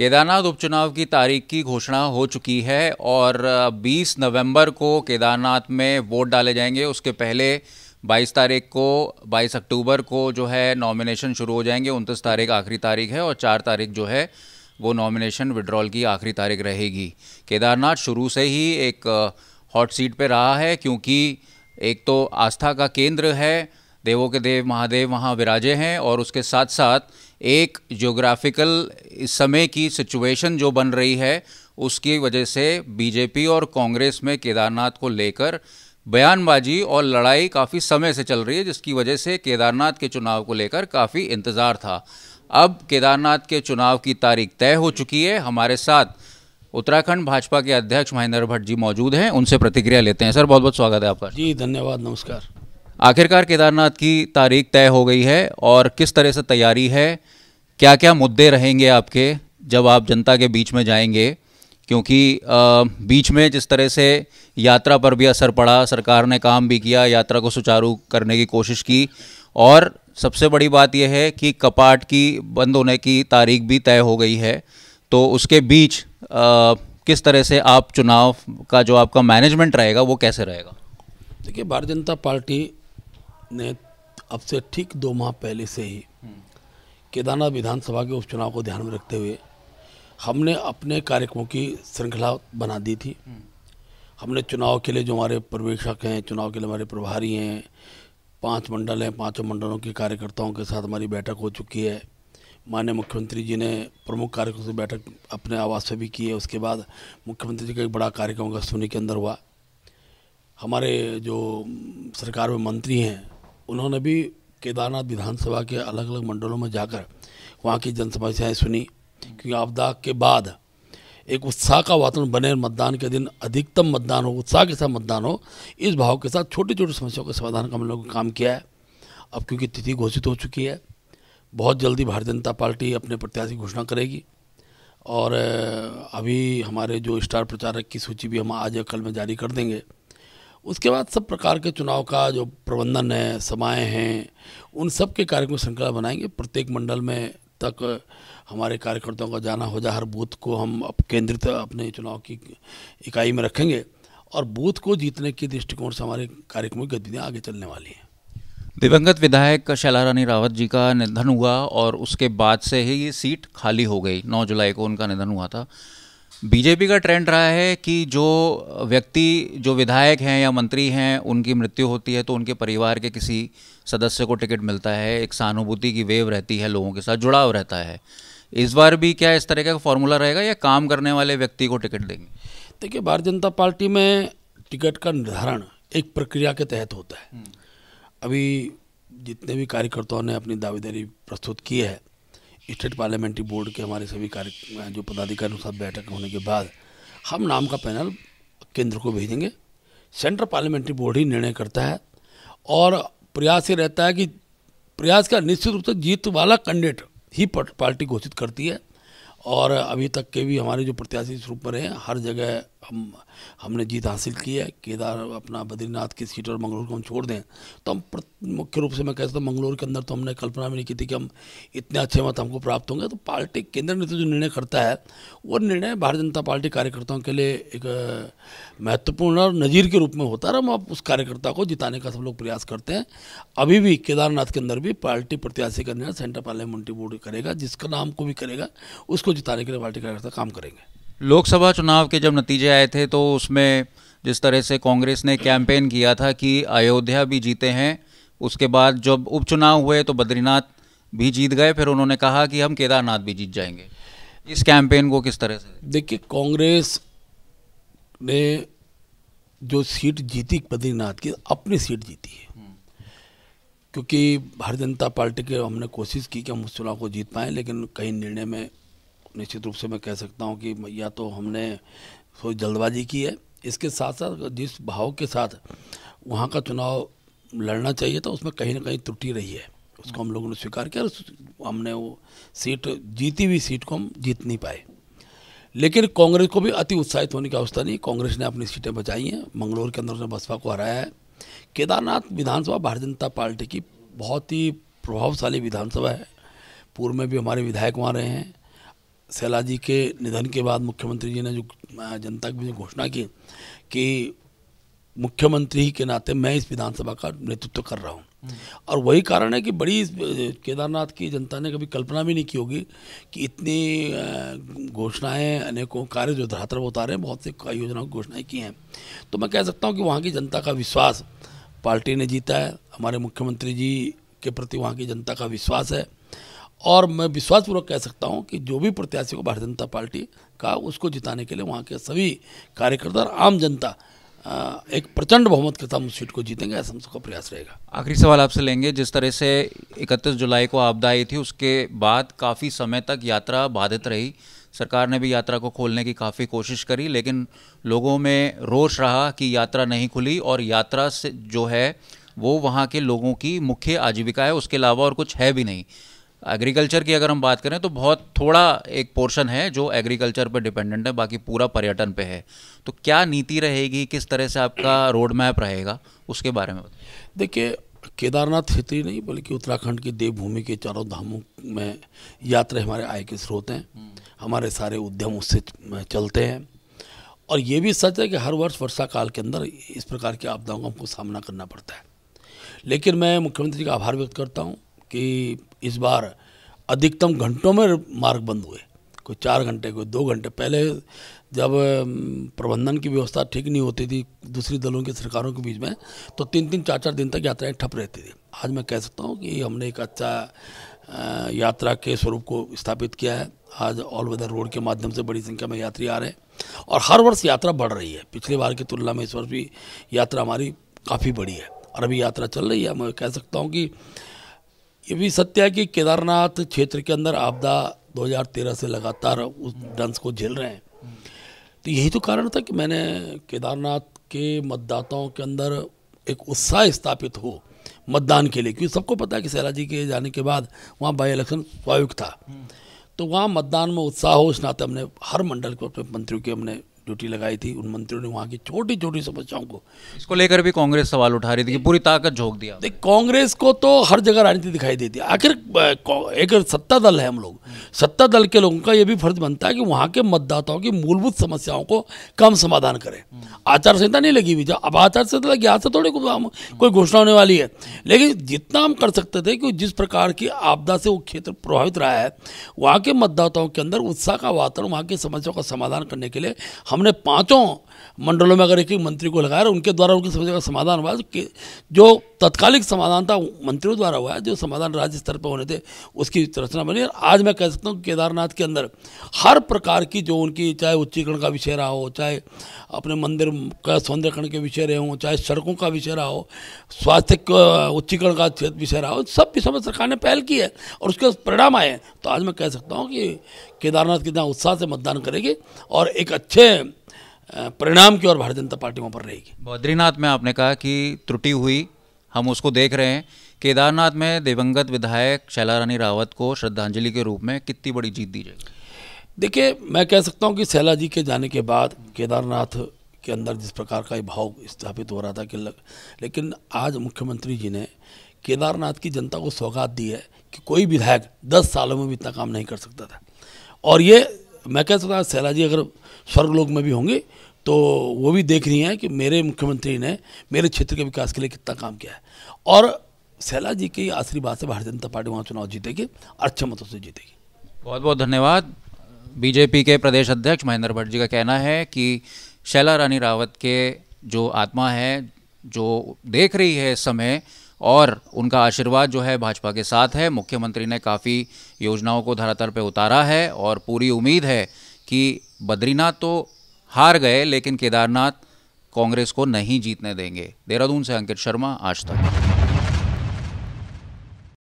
केदारनाथ उपचुनाव की तारीख की घोषणा हो चुकी है और 20 नवंबर को केदारनाथ में वोट डाले जाएंगे उसके पहले 22 तारीख को 22 अक्टूबर को जो है नॉमिनेशन शुरू हो जाएंगे उनतीस तारीख आखिरी तारीख है और चार तारीख जो है वो नॉमिनेशन विड्रॉल की आखिरी तारीख रहेगी केदारनाथ शुरू से ही एक हॉट सीट पर रहा है क्योंकि एक तो आस्था का केंद्र है देवों के देव महादेव वहाँ विराजे हैं और उसके साथ साथ एक जोग्राफिकल समय की सिचुएशन जो बन रही है उसकी वजह से बीजेपी और कांग्रेस में केदारनाथ को लेकर बयानबाजी और लड़ाई काफ़ी समय से चल रही है जिसकी वजह से केदारनाथ के चुनाव को लेकर काफ़ी इंतज़ार था अब केदारनाथ के चुनाव की तारीख तय हो चुकी है हमारे साथ उत्तराखंड भाजपा के अध्यक्ष महेंद्र भट्ट जी मौजूद हैं उनसे प्रतिक्रिया लेते हैं सर बहुत बहुत स्वागत है आपका जी धन्यवाद नमस्कार आखिरकार केदारनाथ की तारीख तय हो गई है और किस तरह से तैयारी है क्या क्या मुद्दे रहेंगे आपके जब आप जनता के बीच में जाएंगे क्योंकि बीच में जिस तरह से यात्रा पर भी असर पड़ा सरकार ने काम भी किया यात्रा को सुचारू करने की कोशिश की और सबसे बड़ी बात यह है कि कपाट की बंद होने की तारीख भी तय हो गई है तो उसके बीच आ, किस तरह से आप चुनाव का जो आपका मैनेजमेंट रहेगा वो कैसे रहेगा देखिए भारतीय जनता पार्टी ने अब से ठीक दो माह पहले से ही केदारनाथ विधानसभा के उपचुनाव को ध्यान में रखते हुए हमने अपने कार्यक्रमों की श्रृंखला बना दी थी हमने चुनाव के लिए जो हमारे पर्यवेक्षक हैं चुनाव के लिए हमारे प्रभारी हैं पांच मंडल हैं पांचों मंडलों के कार्यकर्ताओं के साथ हमारी बैठक हो चुकी है माननीय मुख्यमंत्री जी ने प्रमुख कार्यक्रम से बैठक अपने आवास पर भी की है उसके बाद मुख्यमंत्री जी का एक बड़ा कार्यक्रम का सुनी के अंदर हुआ हमारे जो सरकार में मंत्री हैं उन्होंने भी केदारनाथ विधानसभा के अलग अलग मंडलों में जाकर वहाँ की जन समस्याएँ सुनी क्योंकि आपदा के बाद एक उत्साह का वातावरण बने मतदान के दिन अधिकतम मतदान हो उत्साह के साथ मतदान हो इस भाव के साथ छोटी छोटी समस्याओं का समाधान का हम लोगों ने काम किया है अब क्योंकि तिथि घोषित हो चुकी है बहुत जल्दी भारतीय जनता पार्टी अपने प्रत्याशी घोषणा करेगी और अभी हमारे जो स्टार प्रचारक की सूची भी हम आज या कल में जारी कर देंगे उसके बाद सब प्रकार के चुनाव का जो प्रबंधन है समाएँ हैं उन सब के कार्यक्रम श्रृंखला बनाएंगे प्रत्येक मंडल में तक हमारे कार्यकर्ताओं का जाना हो जा हर बूथ को हम अप केंद्रित अपने चुनाव की इकाई में रखेंगे और बूथ को जीतने के दृष्टिकोण से हमारे कार्यक्रमों की गतिविधियाँ आगे चलने वाली हैं दिवंगत विधायक शैला रानी रावत जी का निधन हुआ और उसके बाद से ही ये सीट खाली हो गई 9 जुलाई को उनका निधन हुआ था बीजेपी का ट्रेंड रहा है कि जो व्यक्ति जो विधायक हैं या मंत्री हैं उनकी मृत्यु होती है तो उनके परिवार के किसी सदस्य को टिकट मिलता है एक सहानुभूति की वेव रहती है लोगों के साथ जुड़ाव रहता है इस बार भी क्या इस तरह का फॉर्मूला रहेगा या काम करने वाले व्यक्ति को टिकट देंगे देखिए भारतीय जनता पार्टी में टिकट का निर्धारण एक प्रक्रिया के तहत होता है हम्म। अभी जितने भी कार्यकर्ताओं ने अपनी दावेदारी प्रस्तुत की है स्टेट पार्लियामेंट्री बोर्ड के हमारे सभी कार्य जो पदाधिकारियों के साथ बैठक होने के बाद हम नाम का पैनल केंद्र को भेजेंगे सेंट्रल पार्लियामेंट्री बोर्ड ही निर्णय करता है और प्रयास ये रहता है कि प्रयास का निश्चित रूप से जीत वाला कैंडिडेट ही पार्टी घोषित करती है और अभी तक के भी हमारे जो प्रत्याशी इस रूप में हैं हर जगह हम हमने जीत हासिल की है केदार अपना बद्रीनाथ की सीट और मंगलोर को हम छोड़ दें तो हम मुख्य रूप से मैं कहता हूँ मंगलोर के अंदर तो हमने कल्पना भी नहीं की थी कि हम इतने अच्छे मत हमको प्राप्त होंगे तो पार्टी केंद्र नेतृत्व तो जो निर्णय करता है वो निर्णय भारतीय जनता पार्टी कार्यकर्ताओं के लिए एक महत्वपूर्ण और नज़ीर के रूप में होता है हम उस कार्यकर्ता को जिताने का सब लोग प्रयास करते हैं अभी भी केदारनाथ के अंदर भी पार्टी प्रत्याशी का निर्णय सेंट्रल पार्लियामेंट्री बोर्ड करेगा जिसका नाम को भी करेगा उसको उसको जिताने के लिए पार्टी कार्यकर्ता काम करेंगे लोकसभा चुनाव के जब नतीजे आए थे तो उसमें जिस तरह से कांग्रेस ने कैंपेन किया था कि अयोध्या भी जीते हैं उसके बाद जब उपचुनाव हुए तो बद्रीनाथ भी जीत गए फिर उन्होंने कहा कि हम केदारनाथ भी जीत जाएंगे इस कैंपेन को किस तरह से देखिए कांग्रेस ने जो सीट जीती बद्रीनाथ की अपनी सीट जीती है हम्म। क्योंकि भारतीय जनता पार्टी के हमने कोशिश की कि हम उस चुनाव को जीत पाएँ लेकिन कई निर्णय में निश्चित रूप से मैं कह सकता हूँ कि या तो हमने थोड़ी जल्दबाजी की है इसके साथ साथ जिस भाव के साथ वहाँ का चुनाव लड़ना चाहिए था उसमें कहीं ना कहीं त्रुटि रही है उसको हम लोगों ने स्वीकार किया और हमने वो सीट जीती हुई सीट को हम जीत नहीं पाए लेकिन कांग्रेस को भी अति उत्साहित होने की आवश्यकता नहीं कांग्रेस ने अपनी सीटें बचाई हैं मंगलोर के अंदर उसने बसपा को हराया है केदारनाथ विधानसभा भारतीय जनता पार्टी की बहुत ही प्रभावशाली विधानसभा है पूर्व में भी हमारे विधायक वहाँ रहे हैं सैला जी के निधन के बाद मुख्यमंत्री जी ने जो जनता की घोषणा की कि मुख्यमंत्री के नाते मैं इस विधानसभा का नेतृत्व कर रहा हूँ हम्म। और वही कारण है कि बड़ी केदारनाथ की जनता ने कभी कल्पना भी नहीं की होगी कि इतनी घोषणाएं अनेकों कार्य जो धरातल उतारे उतारे बहुत सी योजनाओं की घोषणाएं की हैं तो मैं कह सकता हूँ कि वहाँ की जनता का विश्वास पार्टी ने जीता है हमारे मुख्यमंत्री जी के प्रति वहाँ की जनता का विश्वास है और मैं विश्वासपूर्वक कह सकता हूं कि जो भी प्रत्याशी को भारतीय जनता पार्टी का उसको जिताने के लिए वहाँ के सभी कार्यकर्ता और आम जनता एक प्रचंड बहुमत के साथ उस सीट को जीतेंगे ऐसा हम सबका प्रयास रहेगा आखिरी सवाल आपसे लेंगे जिस तरह से 31 जुलाई को आपदा आई थी उसके बाद काफ़ी समय तक यात्रा बाधित रही सरकार ने भी यात्रा को खोलने की काफ़ी कोशिश करी लेकिन लोगों में रोष रहा कि यात्रा नहीं खुली और यात्रा से जो है वो वहाँ के लोगों की मुख्य आजीविका है उसके अलावा और कुछ है भी नहीं एग्रीकल्चर की अगर हम बात करें तो बहुत थोड़ा एक पोर्शन है जो एग्रीकल्चर पर डिपेंडेंट है बाकी पूरा पर्यटन पे है तो क्या नीति रहेगी किस तरह से आपका रोड मैप रहेगा उसके बारे में देखिए केदारनाथ क्षेत्र ही नहीं बल्कि उत्तराखंड की देवभूमि के चारों धामों में यात्रा हमारे आय के स्रोत हैं हम्म। हमारे सारे उद्यम उससे चलते हैं और ये भी सच है कि हर वर्ष वर्षा काल के अंदर इस प्रकार की आपदाओं का हमको सामना करना पड़ता है लेकिन मैं मुख्यमंत्री का आभार व्यक्त करता हूँ कि इस बार अधिकतम घंटों में मार्ग बंद हुए कोई चार घंटे कोई दो घंटे पहले जब प्रबंधन की व्यवस्था ठीक नहीं होती थी दूसरी दलों की सरकारों के बीच में तो तीन तीन चार चार दिन तक यात्राएं ठप रहती थी आज मैं कह सकता हूँ कि हमने एक अच्छा यात्रा के स्वरूप को स्थापित किया है आज ऑल वेदर रोड के माध्यम से बड़ी संख्या में यात्री आ रहे हैं और हर वर्ष यात्रा बढ़ रही है पिछले बार की तुलना में इस वर्ष भी यात्रा हमारी काफ़ी बड़ी है और अभी यात्रा चल रही है मैं कह सकता हूँ कि ये भी सत्य है कि केदारनाथ क्षेत्र के अंदर आपदा 2013 से लगातार उस डंस को झेल रहे हैं तो यही तो कारण था कि मैंने केदारनाथ के मतदाताओं के अंदर एक उत्साह स्थापित हो मतदान के लिए क्योंकि सबको पता है कि सैलाजी के जाने के बाद वहाँ बाई इलेक्शन स्वायुक्त था तो वहाँ मतदान में उत्साह हो उस नाते हमने हर मंडल को अपने मंत्रियों के हमने ड्यूटी लगाई थी उन मंत्रियों ने वहाँ की छोटी छोटी समस्याओं को इसको लेकर भी कांग्रेस सवाल उठा रही थी कि पूरी ताकत झोंक दिया देख कांग्रेस को तो हर जगह राजनीति दिखाई देती है आखिर एक सत्ता दल है हम लोग सत्ता दल के लोगों का ये भी फर्ज बनता है कि वहाँ के मतदाताओं की मूलभूत समस्याओं को कम समाधान करें हम्म। आचार संहिता नहीं लगी हुई जब अब आचार संहिता लगी आज से थोड़ी कोई घोषणा होने वाली है लेकिन जितना हम कर सकते थे कि जिस प्रकार की आपदा से वो क्षेत्र प्रभावित रहा है वहाँ के मतदाताओं के अंदर उत्साह का वातावरण वहाँ की समस्याओं का समाधान करने के लिए हमने पांचों मंडलों में अगर एक एक मंत्री को लगाया और उनके द्वारा उनकी समस्या का समाधान हुआ कि जो तत्कालिक समाधान था मंत्रियों द्वारा हुआ है जो समाधान राज्य स्तर पर होने थे उसकी रचना बनी और आज मैं कह सकता हूँ केदारनाथ के अंदर हर प्रकार की जो उनकी चाहे उच्चीकरण का विषय रहा हो चाहे अपने मंदिर का सौंदर्यकरण के विषय रहे हों चाहे सड़कों का विषय रहा हो स्वास्थ्य उच्चीकरण का विषय रहा हो सब विषय में सरकार ने पहल की है और उसके परिणाम आए हैं तो आज मैं कह सकता हूँ कि केदारनाथ कितना उत्साह से मतदान करेगी और एक अच्छे परिणाम की ओर भारतीय जनता पार्टी वहाँ पर रहेगी बद्रीनाथ में आपने कहा कि त्रुटि हुई हम उसको देख रहे हैं केदारनाथ में दिवंगत विधायक शैला रानी रावत को श्रद्धांजलि के रूप में कितनी बड़ी जीत दी जाएगी देखिए मैं कह सकता हूँ कि शैला जी के जाने के बाद केदारनाथ के अंदर जिस प्रकार का ये भाव स्थापित हो रहा था कि लग, लेकिन आज मुख्यमंत्री जी ने केदारनाथ की जनता को सौगात दी है कि कोई विधायक दस सालों में भी इतना काम नहीं कर सकता था और ये मैं कह सकता शैला जी अगर स्वर्ग लोग में भी होंगे तो वो भी देख रही हैं कि मेरे मुख्यमंत्री ने मेरे क्षेत्र के विकास के लिए कितना काम किया है और सैला जी की आखिरी बात से भारतीय जनता पार्टी वहाँ चुनाव जीतेगी अच्छे मतों से जीतेगी बहुत बहुत धन्यवाद बीजेपी के प्रदेश अध्यक्ष महेंद्र भट्ट जी का कहना है कि शैला रानी रावत के जो आत्मा है जो देख रही है इस समय और उनका आशीर्वाद जो है भाजपा के साथ है मुख्यमंत्री ने काफ़ी योजनाओं को धरातल पर उतारा है और पूरी उम्मीद है कि बद्रीनाथ तो हार गए लेकिन केदारनाथ कांग्रेस को नहीं जीतने देंगे देहरादून से अंकित शर्मा आज तक